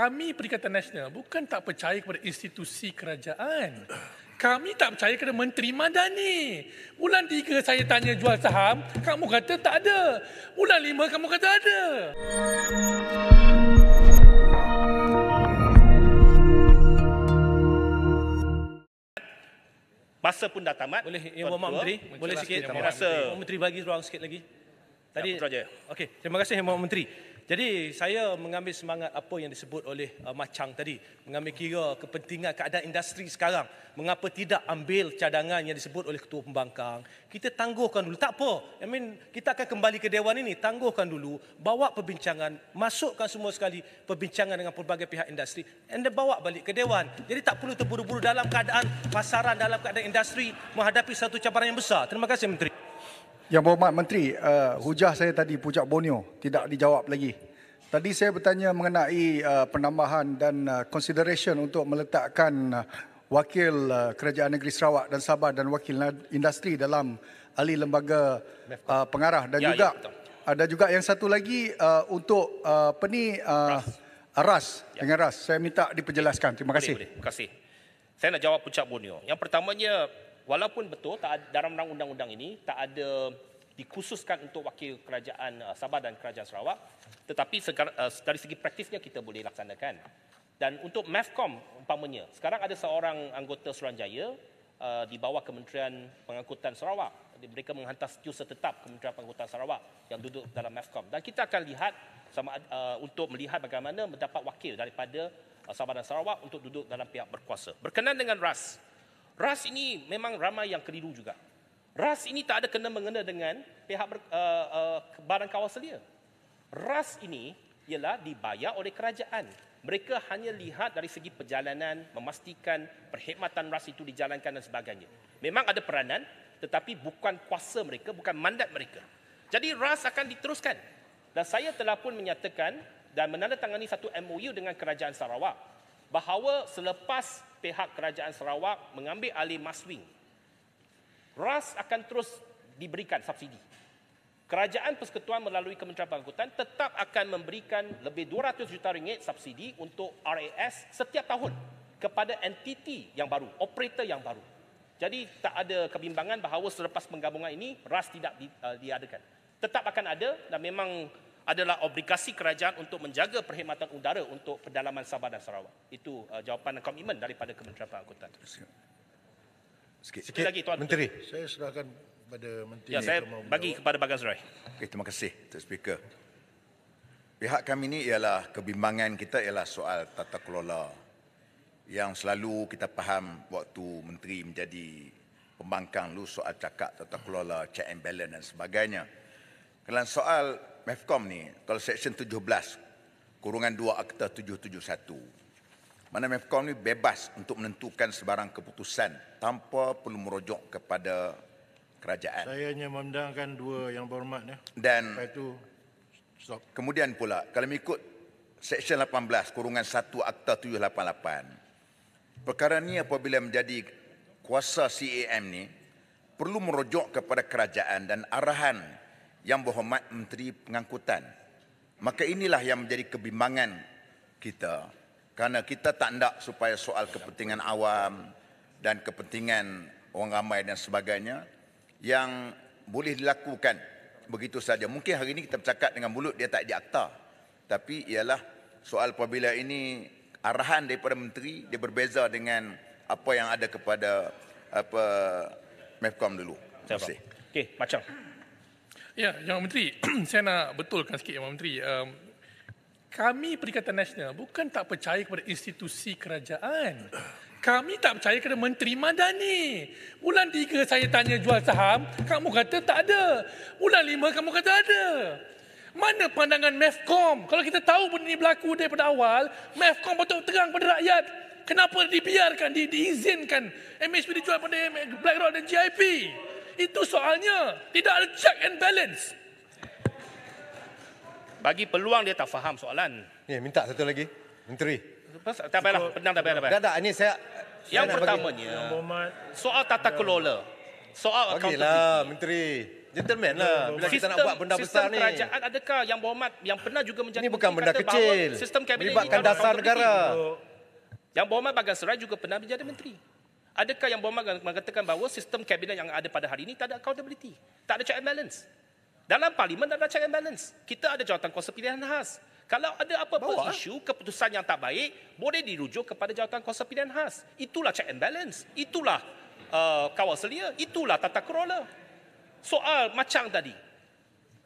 kami Perikatan Nasional bukan tak percaya kepada institusi kerajaan. Kami tak percaya kepada Menteri Madani. Bulan tiga saya tanya jual saham, kamu kata tak ada. Bulan lima kamu kata ada. Masa pun dah tamat. Boleh, Yang Berhormat Menteri. Boleh sikit. Terima kasih. Menteri bagi ruang sikit lagi. Tadi. Okey, terima kasih Yang Menteri. Jadi saya mengambil semangat apa yang disebut oleh uh, Macang tadi, mengambil kira kepentingan keadaan industri sekarang. Mengapa tidak ambil cadangan yang disebut oleh ketua pembangkang? Kita tangguhkan dulu. Tak apa. I mean, kita akan kembali ke dewan ini, tangguhkan dulu, bawa perbincangan, masukkan semua sekali perbincangan dengan pelbagai pihak industri and then bawa balik ke dewan. Jadi tak perlu terburu-buru dalam keadaan pasaran dalam keadaan industri menghadapi satu cabaran yang besar. Terima kasih Menteri. Yang berhormat Menteri, uh, hujah saya tadi Pucat Borneo tidak dijawab lagi. Tadi saya bertanya mengenai uh, penambahan dan uh, consideration untuk meletakkan uh, wakil uh, Kerajaan Negeri Sarawak dan Sabah dan wakil industri dalam ahli lembaga uh, pengarah dan ya, ya juga ya, ada juga yang satu lagi uh, untuk uh, apa ni uh, ras, ras ya. ras saya minta diperjelaskan terima kasih boleh. terima kasih saya nak jawab Pucat Borneo yang pertamanya walaupun betul tak ada, dalam undang-undang ini tak ada dikhususkan untuk wakil kerajaan uh, Sabah dan kerajaan Sarawak tetapi uh, dari segi praktisnya kita boleh laksanakan dan untuk MAFCOM umpamanya sekarang ada seorang anggota Suruhanjaya uh, di bawah Kementerian Pengangkutan Sarawak mereka menghantar setiausaha setetap Kementerian Pengangkutan Sarawak yang duduk dalam MAFCOM dan kita akan lihat sama uh, untuk melihat bagaimana mendapat wakil daripada Sabah dan Sarawak untuk duduk dalam pihak berkuasa berkenaan dengan RAS RAS ini memang ramai yang keliru juga Ras ini tak ada kena mengena dengan pihak ber, uh, eh, uh, eh, barang kawal dia. Ras ini ialah dibayar oleh kerajaan. Mereka hanya lihat dari segi perjalanan, memastikan perkhidmatan ras itu dijalankan dan sebagainya. Memang ada peranan tetapi bukan kuasa mereka, bukan mandat mereka. Jadi ras akan diteruskan. Dan saya telah pun menyatakan dan menandatangani satu MOU dengan kerajaan Sarawak bahawa selepas pihak kerajaan Sarawak mengambil alih Maswing RAS akan terus diberikan subsidi. Kerajaan Persekutuan melalui Kementerian Pengangkutan tetap akan memberikan lebih 200 juta ringgit subsidi untuk RAS setiap tahun kepada entiti yang baru, operator yang baru. Jadi tak ada kebimbangan bahawa selepas penggabungan ini RAS tidak di, uh, diadakan. Tetap akan ada dan memang adalah obligasi kerajaan untuk menjaga perkhidmatan udara untuk pedalaman Sabah dan Sarawak. Itu uh, jawapan dan komitmen daripada Kementerian Pengangkutan. Sikit, Sikit lagi tuan. Menteri. Saya serahkan kepada menteri. Ya, saya menjawab. bagi kepada Bagas Gazrai. Okay, terima kasih Tuan Speaker. Pihak kami ini ialah kebimbangan kita ialah soal tata kelola yang selalu kita faham waktu menteri menjadi pembangkang lu soal cakap tata kelola check and balance dan sebagainya. Kalau soal MEFCOM ni, kalau Seksyen 17, kurungan 2 Akta 771, mana MEFCOM ini bebas untuk menentukan sebarang keputusan tanpa perlu merujuk kepada kerajaan. Saya hanya memandangkan dua yang berhormat. Ya. Dan itu, stop. kemudian pula, kalau mengikut Seksyen 18, kurungan 1 Akta 788, perkara ini apabila menjadi kuasa CAM ni perlu merujuk kepada kerajaan dan arahan yang berhormat Menteri Pengangkutan. Maka inilah yang menjadi kebimbangan kita. Karena kita tak nak supaya soal kepentingan awam dan kepentingan orang ramai dan sebagainya yang boleh dilakukan begitu saja. Mungkin hari ini kita bercakap dengan mulut dia tak diakta. Tapi ialah soal apabila ini arahan daripada menteri dia berbeza dengan apa yang ada kepada apa Mefcom dulu. Terima Okey, macam. Ya, Yang Menteri, saya nak betulkan sikit Yang Menteri. Um, kami Perikatan Nasional bukan tak percaya kepada institusi kerajaan. Kami tak percaya kepada Menteri Madani. Bulan tiga saya tanya jual saham, kamu kata tak ada. Bulan lima kamu kata ada. Mana pandangan MEFCOM? Kalau kita tahu benda ini berlaku daripada awal, MEFCOM betul terang pada rakyat. Kenapa dibiarkan, di, diizinkan MHP dijual pada BlackRock dan GIP? Itu soalnya. Tidak ada check and balance bagi peluang dia tak faham soalan. Ya, yeah, minta satu lagi. Menteri. Tak payahlah, pendang tak payahlah. Tak, tak, ini saya... Yang saya pertamanya, bagi. soal tata kelola. Soal accountability. Bagilah, Menteri. Gentleman lah. Bila kita sistem, nak buat benda besar ni. Sistem kerajaan adakah yang berhormat yang pernah juga menjadi... Ini bukan benda kecil. Sistem kabinet ini ini dasar negara. Yang berhormat bagian serai juga pernah menjadi menteri. Adakah yang berhormat mengatakan bahawa sistem kabinet yang ada pada hari ini tak ada accountability. Tak ada check and balance. Dalam parlimen ada check and balance. Kita ada jawatan kuasa pilihan khas. Kalau ada apa-apa ah. isu, keputusan yang tak baik, boleh dirujuk kepada jawatan kuasa pilihan khas. Itulah check and balance. Itulah uh, kawal selia. Itulah tata kerola. Soal macam tadi.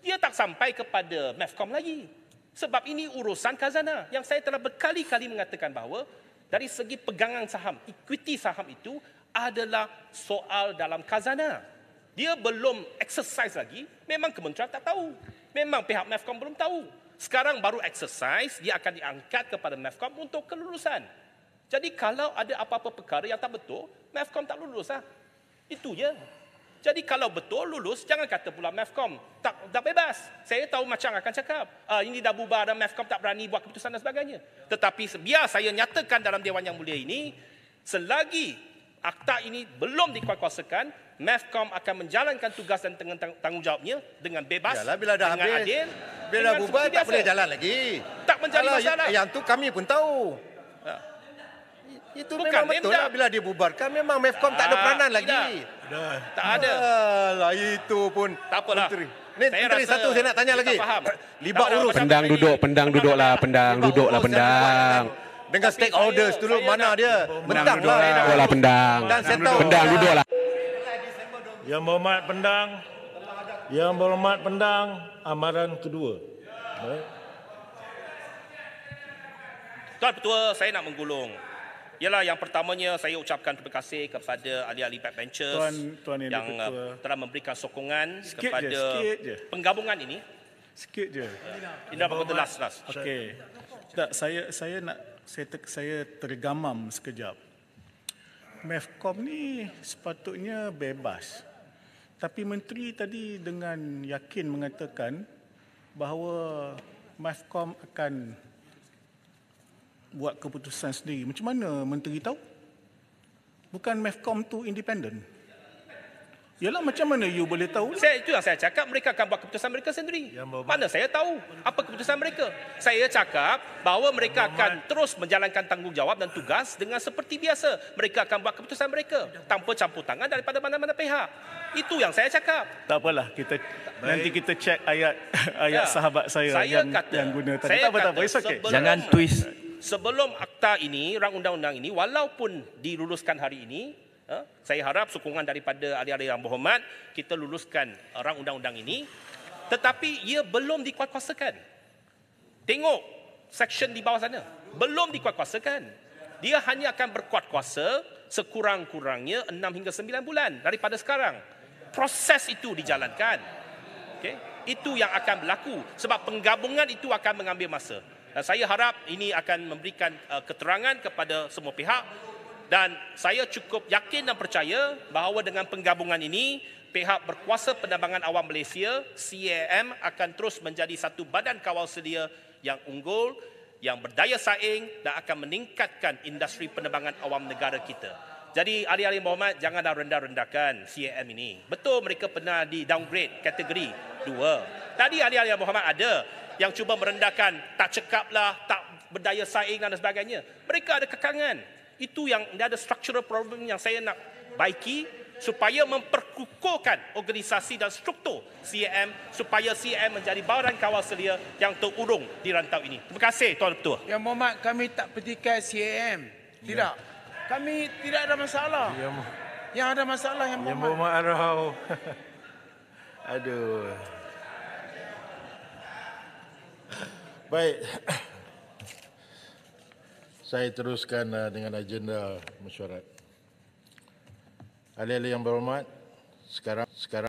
Dia tak sampai kepada MEFCOM lagi. Sebab ini urusan kazana. Yang saya telah berkali-kali mengatakan bahawa dari segi pegangan saham, equity saham itu adalah soal dalam kazana dia belum exercise lagi, memang kementerian tak tahu. Memang pihak MEFCOM belum tahu. Sekarang baru exercise, dia akan diangkat kepada MEFCOM untuk kelulusan. Jadi kalau ada apa-apa perkara yang tak betul, MEFCOM tak lulus. Ha? Itu je. Jadi kalau betul lulus, jangan kata pula MEFCOM. Tak, tak bebas. Saya tahu macam akan cakap. Uh, ini dah bubar dan MEFCOM tak berani buat keputusan dan sebagainya. Tetapi biar saya nyatakan dalam Dewan Yang Mulia ini, selagi akta ini belum dikuasakan, MEFCOM akan menjalankan tugas dan tanggungjawabnya dengan bebas, Yalah, bila dah dengan habis, adil. Bila dah bubar, tak boleh jalan lagi. Tak menjadi Alah, masalah. Yang tu kami pun tahu. Ya. Itu Bukan memang betul lah bila dibubarkan memang MEFCOM tak, tak ada ah, peranan tidak. lagi. Tak ada. Tak ada. Alah, itu pun tak apalah. Menteri. Ni saya menteri satu saya nak tanya lagi. Faham. Libak tak urus. Pendang duduk, pendang duduklah, pendang duduklah, pendang dengan Tapi stake orders mana dia pendang, lah lah. lah pendang dan setor pendang duduk lah yang berhormat pendang yang berhormat pendang amaran kedua Baik. Tuan Petua, saya nak menggulung. Ialah yang pertamanya saya ucapkan terima kasih kepada ahli-ahli backbenchers Tuan, Tuan Yang, yang uh, telah memberikan sokongan sikit kepada je, je. penggabungan ini Sikit je Indah Pakota, last, last Okey. Tak, saya, saya nak saya ter, saya tergamam sekejap. MEFCOM ni sepatutnya bebas. Tapi menteri tadi dengan yakin mengatakan bahawa MEFCOM akan buat keputusan sendiri. Macam mana menteri tahu? Bukan MEFCOM tu independen? Yalah macam mana you boleh tahu? Lah? Saya itulah saya cakap mereka akan buat keputusan mereka sendiri. Mana saya tahu apa keputusan mereka? Saya cakap bahawa mereka akan terus menjalankan tanggungjawab dan tugas dengan seperti biasa. Mereka akan buat keputusan mereka tanpa campur tangan daripada mana-mana pihak. Itu yang saya cakap. Tak apalah kita Baik. nanti kita cek ayat ayat ya. sahabat saya, saya yang kata, yang guna tadi. Saya tak apa-apa, it's okay. Jangan twist. Sebelum akta ini, rang undang-undang ini walaupun diluluskan hari ini, Ha? Saya harap sokongan daripada ahli-ahli yang berhormat kita luluskan rang undang-undang ini. Tetapi ia belum dikuatkuasakan. Tengok section di bawah sana. Belum dikuatkuasakan. Dia hanya akan berkuat kuasa sekurang-kurangnya 6 hingga 9 bulan daripada sekarang. Proses itu dijalankan. Okay? Itu yang akan berlaku sebab penggabungan itu akan mengambil masa. Dan saya harap ini akan memberikan uh, keterangan kepada semua pihak dan saya cukup yakin dan percaya bahawa dengan penggabungan ini pihak berkuasa penerbangan awam Malaysia CAM akan terus menjadi satu badan kawal sedia yang unggul yang berdaya saing dan akan meningkatkan industri penerbangan awam negara kita. Jadi ahli-ahli Muhammad janganlah rendah-rendahkan CAM ini. Betul mereka pernah di downgrade kategori 2. Tadi ahli-ahli Muhammad ada yang cuba merendahkan tak cekaplah, tak berdaya saing dan sebagainya. Mereka ada kekangan. Itu yang tidak ada structural problem yang saya nak baiki supaya memperkukuhkan organisasi dan struktur CIM supaya CIM menjadi bauran kawal selia yang terurung di rantau ini. Terima kasih Tuan Ketua. Yang Muhammad kami tak petikai CIM. Tidak. Ya. Kami tidak ada masalah. Ya, yang ada masalah yang ya, Muhammad. Yang Muhammad Arau. Aduh. Baik. Saya teruskan uh, dengan agenda mesyuarat. Ahli-ahli yang berhormat, sekarang sekarang